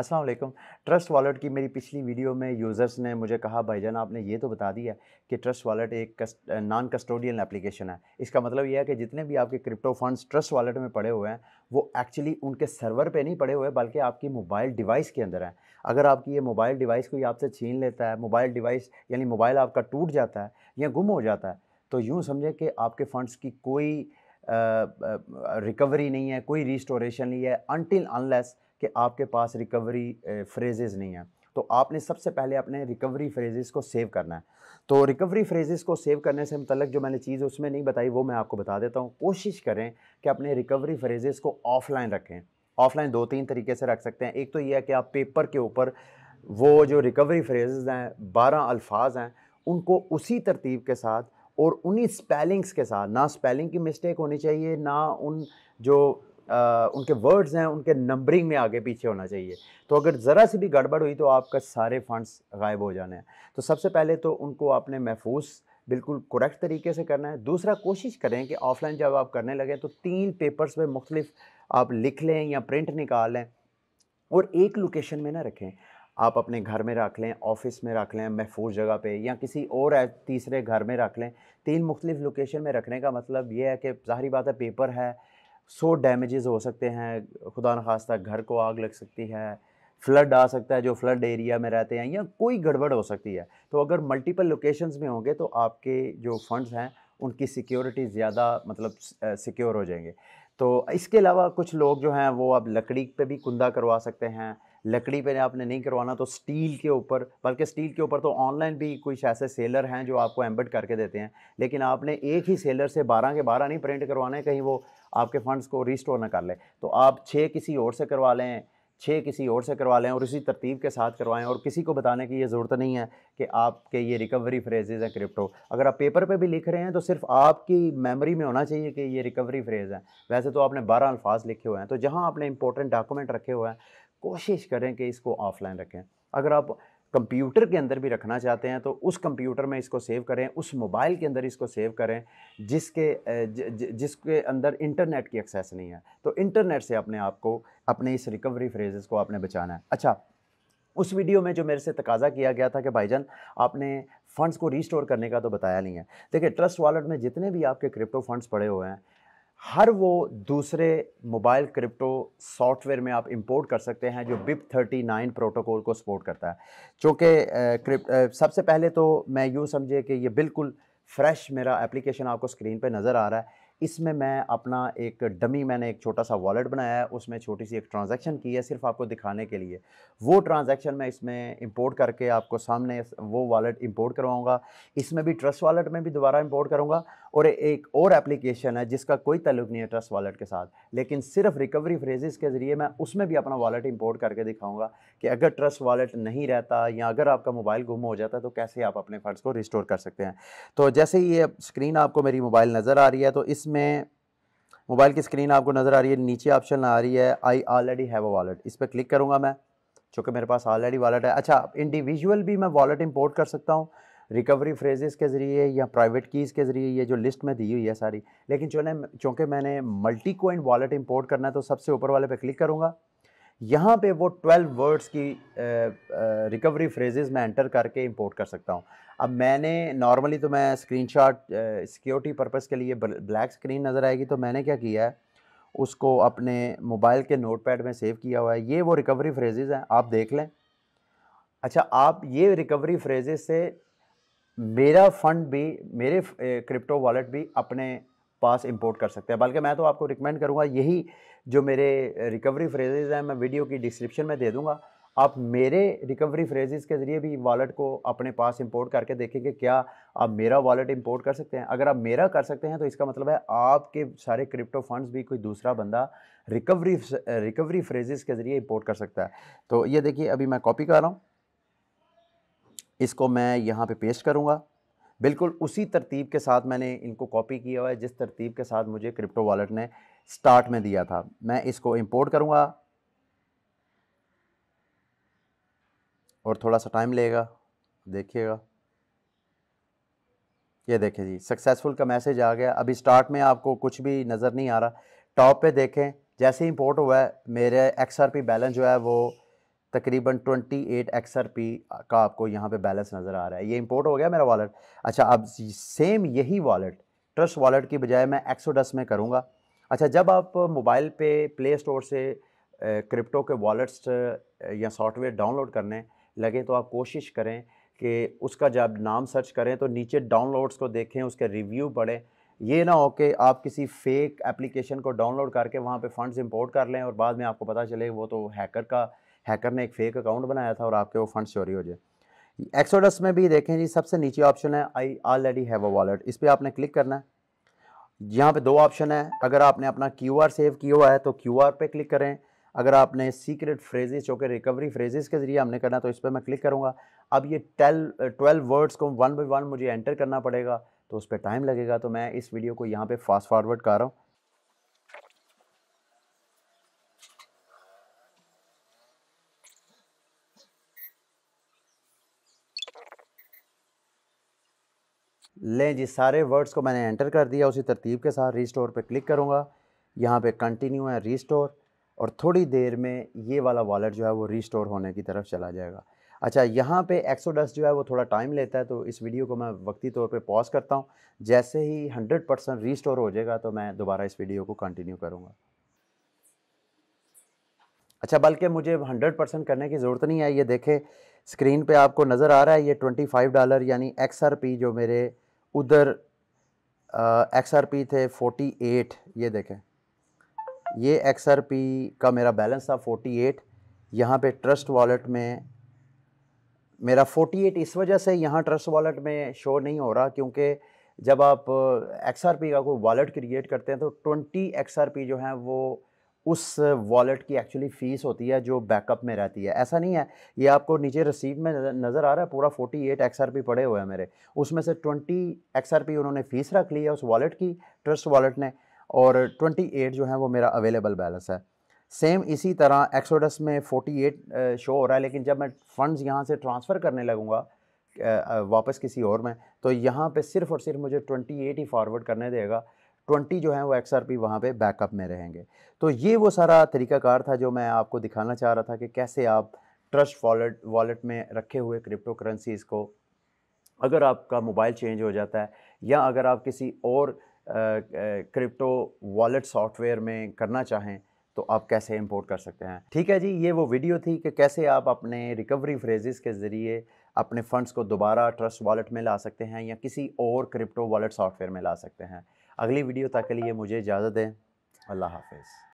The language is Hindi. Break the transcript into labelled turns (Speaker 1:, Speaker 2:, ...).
Speaker 1: अस्सलाम वालेकुम ट्रस्ट वॉलेट की मेरी पिछली वीडियो में यूज़र्स ने मुझे कहा भाईजान आपने ये तो बता दिया कि ट्रस्ट वॉलेट एक कस्ट, नॉन कस्टोडियल एप्लीकेशन है इसका मतलब यह है कि जितने भी आपके क्रिप्टो फंड्स ट्रस्ट वॉलेट में पड़े हुए हैं वो एक्चुअली उनके सर्वर पे नहीं पड़े हुए बल्कि आपकी मोबाइल डिवाइस के अंदर हैं अगर आपकी ये मोबाइल डिवाइस कोई आपसे छीन लेता है मोबाइल डिवाइस यानी मोबाइल आपका टूट जाता है या गुम हो जाता है तो यूँ समझें कि आपके फ़ंड्स की कोई रिकवरी नहीं है कोई रिस्टोरेशन नहीं है अनटिल अनलेस कि आपके पास रिकवरी फ्रेजेस नहीं है तो आपने सबसे पहले अपने रिकवरी फ्रेजेस को सेव करना है तो रिकवरी फ्रेजेस को सेव करने से मतलब जो मैंने चीज़ उसमें नहीं बताई वो मैं आपको बता देता हूँ कोशिश करें कि अपने रिकवरी फ्रेजेस को ऑफलाइन रखें ऑफलाइन दो तीन तरीके से रख सकते हैं एक तो ये है कि आप पेपर के ऊपर वो जो रिकवरी फ्रेजेज हैं बारह अल्फाज हैं उनको उसी तरतीब के साथ और उन्हीं स्पेलिंग्स के साथ ना स्पेलिंग की मिस्टेक होनी चाहिए ना उन जो उनके वर्ड्स हैं उनके नंबरिंग में आगे पीछे होना चाहिए तो अगर ज़रा सी भी गड़बड़ हुई तो आपका सारे फंड्स गायब हो जाने हैं तो सबसे पहले तो उनको आपने महफूज बिल्कुल करेक्ट तरीके से करना है दूसरा कोशिश करें कि ऑफ़लाइन जब आप करने लगें तो तीन पेपर्स में मुख्तलिफ आप लिख लें या प्रिंट निकाल लें और एक लोकेशन में ना रखें आप अपने घर में रख लें ऑफिस में रख लें महफूज जगह पे या किसी और तीसरे घर में रख लें तीन मुख्तलिफ लोकेशन में रखने का मतलब ये है कि ज़ाहरी बात है पेपर है सो डैमेजेस हो सकते हैं खुदा न खास्ता घर को आग लग सकती है फ्लड आ सकता है जो फ्लड एरिया में रहते हैं या कोई गड़बड़ हो सकती है तो अगर मल्टीपल लोकेशंस में होंगे तो आपके जो फंड्स हैं उनकी सिक्योरिटी ज़्यादा मतलब सिक्योर हो जाएंगे तो इसके अलावा कुछ लोग जो हैं वो आप लकड़ी पे भी कुंदा करवा सकते हैं लकड़ी पे आपने नहीं करवाना तो स्टील के ऊपर बल्कि स्टील के ऊपर तो ऑनलाइन भी कुछ ऐसे सेलर हैं जो आपको एम्बड करके देते हैं लेकिन आपने एक ही सेलर से बारह के बारह नहीं प्रिंट करवाना है कहीं वो आपके फंड्स को रिस्टोर ना कर ले तो आप छः किसी और से करवा लें छः किसी और से करवा लें और इसी तरतीब के साथ करवाएं और किसी को बताने की ये ज़रूरत नहीं है कि आपके ये रिकवरी फ्रेजेज़ हैं क्रिप्टो अगर आप पेपर पे भी लिख रहे हैं तो सिर्फ आपकी मेमोरी में होना चाहिए कि ये रिकवरी फ्रेज़ हैं वैसे तो आपने बारह अल्फाज लिखे हुए हैं तो जहाँ आपने इंपॉर्टेंट डॉक्यूमेंट रखे हुए हैं कोशिश करें कि इसको ऑफलाइन रखें अगर आप कंप्यूटर के अंदर भी रखना चाहते हैं तो उस कंप्यूटर में इसको सेव करें उस मोबाइल के अंदर इसको सेव करें जिसके ज, ज, जिसके अंदर इंटरनेट की एक्सेस नहीं है तो इंटरनेट से अपने आप को अपने इस रिकवरी फ्रेजेस को आपने बचाना है अच्छा उस वीडियो में जो मेरे से तकाजा किया गया था कि भाईजान आपने फंड्स को रिस्टोर करने का तो बताया नहीं है देखिए ट्रस्ट वॉलेट में जितने भी आपके क्रिप्टो फंड्स पड़े हुए हैं हर वो दूसरे मोबाइल क्रिप्टो सॉफ्टवेयर में आप इंपोर्ट कर सकते हैं जो बिप थर्टी नाइन प्रोटोकॉल को सपोर्ट करता है चूँकि सबसे पहले तो मैं यूँ समझे कि ये बिल्कुल फ्रेश मेरा एप्लीकेशन आपको स्क्रीन पे नज़र आ रहा है इसमें मैं अपना एक डमी मैंने एक छोटा सा वॉलेट बनाया है उसमें छोटी सी एक ट्रांजैक्शन की है सिर्फ आपको दिखाने के लिए वो ट्रांजैक्शन मैं इसमें इंपोर्ट करके आपको सामने वो वॉलेट इंपोर्ट करवाऊँगा इसमें भी ट्रस्ट वॉलेट में भी दोबारा इंपोर्ट करूँगा और एक और एप्लीकेशन है जिसका कोई तल्लु नहीं है ट्रस्ट वॉलेट के साथ लेकिन सिर्फ रिकवरी फ्रेजेस के ज़रिए मैं उसमें भी अपना वॉलेट इंपोर्ट करके दिखाऊंगा कि अगर ट्रस्ट वॉलेट नहीं रहता या अगर आपका मोबाइल गुम हो जाता है तो कैसे आप अपने फ़ंड्स को रिस्टोर कर सकते हैं तो जैसे ही ये स्क्रीन आपको मेरी मोबाइल नज़र आ रही है तो इसमें मोबाइल की स्क्रीन आपको नज़र आ रही है नीचे ऑप्शन आ रही है I already have a wallet इस पर क्लिक करूँगा मैं चूँकि मेरे पास ऑलरेडी वॉलेट है अच्छा इंडिविजुअल भी मैं वॉलेट इंपोर्ट कर सकता हूँ रिकवरी फ्रेजेस के ज़रिए या प्राइवेट कीज़ के ज़रिए ये जो लिस्ट में दी हुई है सारी लेकिन चले चूँकि मैंने मल्टी कोइन वॉलेट इंपोर्ट करना है तो सबसे ऊपर वाले पे क्लिक करूँगा यहाँ पे वो 12 वर्ड्स की रिकवरी फ्रेजेस मैं एंटर करके इंपोर्ट कर सकता हूँ अब मैंने नॉर्मली तो मैं शॉट सिक्योरिटी पर्पज़ के लिए ब्लैक स्क्रीन नज़र आएगी तो मैंने क्या किया है उसको अपने मोबाइल के नोट में सेव किया हुआ है ये वो रिकवरी फ्रेजेज़ हैं आप देख लें अच्छा आप ये रिकवरी फ्रेजेस से मेरा फंड भी मेरे क्रिप्टो वॉलेट भी अपने पास इंपोर्ट कर सकते हैं बल्कि मैं तो आपको रिकमेंड करूँगा यही जो मेरे रिकवरी फ्रेजेज़ हैं मैं वीडियो की डिस्क्रिप्शन में दे दूँगा आप मेरे रिकवरी फ्रेजेज के ज़रिए भी वॉलेट को अपने पास इंपोर्ट करके देखें कि क्या आप मेरा वॉलेट इंपोर्ट कर सकते हैं अगर आप मेरा कर सकते हैं तो इसका मतलब है आपके सारे क्रिप्टो फंड्स भी कोई दूसरा बंदा रिकवरी रिकवरी फ्रेजेज के ज़रिए इंपोर्ट कर सकता है तो ये देखिए अभी मैं कॉपी कर रहा हूँ इसको मैं यहाँ पे पेस्ट करूँगा बिल्कुल उसी तरतीब के साथ मैंने इनको कॉपी किया हुआ है जिस तरतीब के साथ मुझे क्रिप्टो वॉलेट ने स्टार्ट में दिया था मैं इसको इम्पोर्ट करूँगा और थोड़ा सा टाइम लेगा देखिएगा ये देखें जी सक्सेसफुल का मैसेज आ गया अभी स्टार्ट में आपको कुछ भी नज़र नहीं आ रहा टॉप पे देखें जैसे ही हुआ है मेरे एक्स बैलेंस जो है वो तकरीबन 28 XRP का आपको यहाँ पे बैलेंस नज़र आ रहा है ये इंपोर्ट हो गया मेरा वॉलेट अच्छा अब सेम यही वॉलेट ट्रस्ट वॉलेट की बजाय मैं एक्सोडस में करूँगा अच्छा जब आप मोबाइल पे प्ले स्टोर से क्रिप्टो के वॉलेट्स या सॉफ्टवेयर डाउनलोड करने लगे तो आप कोशिश करें कि उसका जब नाम सर्च करें तो नीचे डाउनलोड्स को देखें उसके रिव्यू पढ़ें ये ना हो कि आप किसी फेक एप्लीकेशन को डाउनलोड करके वहाँ पे फंड्स इंपोर्ट कर लें और बाद में आपको पता चले वो तो हैकर का हैकर ने एक फेक अकाउंट बनाया था और आपके वो फंड चोरी हो जाए एक्सोडस में भी देखें जी सबसे नीचे ऑप्शन है I already have a wallet इस पर आपने क्लिक करना है यहाँ पे दो ऑप्शन है अगर आपने अपना क्यू आर सेव किया हुआ है तो क्यू आर पे क्लिक करें अगर आपने सीक्रेट फ्रेजेस जो कि रिकवरी फ्रेजेस के ज़रिए हमने करना तो इस पर मैं क्लिक करूँगा अब ये टेल ट्वेल्व वर्ड्स को वन बाई वन मुझे एंटर करना पड़ेगा तो उस पर टाइम लगेगा तो मैं इस वीडियो को यहाँ पे फास्ट फॉरवर्ड कर रहा हूँ लें जी सारे वर्ड्स को मैंने एंटर कर दिया उसी तरतीब के साथ रीस्टोर पे क्लिक करूँगा यहाँ पे कंटिन्यू है रीस्टोर और थोड़ी देर में ये वाला वॉलेट जो है वो रीस्टोर होने की तरफ चला जाएगा अच्छा यहाँ पे एक्सोडस जो है वो थोड़ा टाइम लेता है तो इस वीडियो को मैं वक्ती तौर पे पॉज करता हूँ जैसे ही 100 परसेंट रीस्टोर हो जाएगा तो मैं दोबारा इस वीडियो को कंटिन्यू करूँगा अच्छा बल्कि मुझे 100 परसेंट करने की ज़रूरत नहीं है ये देखें स्क्रीन पे आपको नज़र आ रहा है ये 25 डॉलर यानी एक्सआरपी जो मेरे उधर एक्सआरपी थे 48 ये देखें ये एक्सआरपी का मेरा बैलेंस था 48 यहाँ पर ट्रस्ट वॉलेट में मेरा 48 इस वजह से यहाँ ट्रस्ट वॉलेट में शो नहीं हो रहा क्योंकि जब आप एक्सआरपी का कोई वॉलेट क्रिएट करते हैं तो 20 एक्सआरपी जो हैं वो उस वॉलेट की एक्चुअली फ़ीस होती है जो बैकअप में रहती है ऐसा नहीं है ये आपको नीचे रसीद में नज़र आ रहा है पूरा 48 एट एक्स पड़े हुए हैं मेरे उसमें से 20 एक्स उन्होंने फ़ीस रख ली है उस वॉलेट की ट्रस्ट वॉलेट ने और 28 जो है वो मेरा अवेलेबल बैलेंस है सेम इसी तरह एक्सोडस में 48 शो हो रहा है लेकिन जब मैं फ़ंड्स यहाँ से ट्रांसफ़र करने लगूँगा वापस किसी और में तो यहाँ पर सिर्फ और सिर्फ मुझे एट ही फॉरवर्ड करने देगा ट्वेंटी जो है वो एक्स आर पी वहाँ पर बैकअप में रहेंगे तो ये वो सारा तरीकाकार था जो मैं आपको दिखाना चाह रहा था कि कैसे आप ट्रस्ट वॉलेट वॉलेट में रखे हुए क्रिप्टो करेंसीज़ को अगर आपका मोबाइल चेंज हो जाता है या अगर आप किसी और क्रिप्टो वॉलेट सॉफ्टवेयर में करना चाहें तो आप कैसे इंपोर्ट कर सकते हैं ठीक है जी ये वो वीडियो थी कि कैसे आप अपने रिकवरी फ्रेजेस के ज़रिए अपने फ़ंड्स को दोबारा ट्रस्ट वॉलेट में ला सकते हैं या किसी और क्रिप्टो वॉलेट सॉफ्टवेयर में ला सकते हैं अगली वीडियो तक के लिए मुझे इजाज़त दें अल्लाह हाफिज़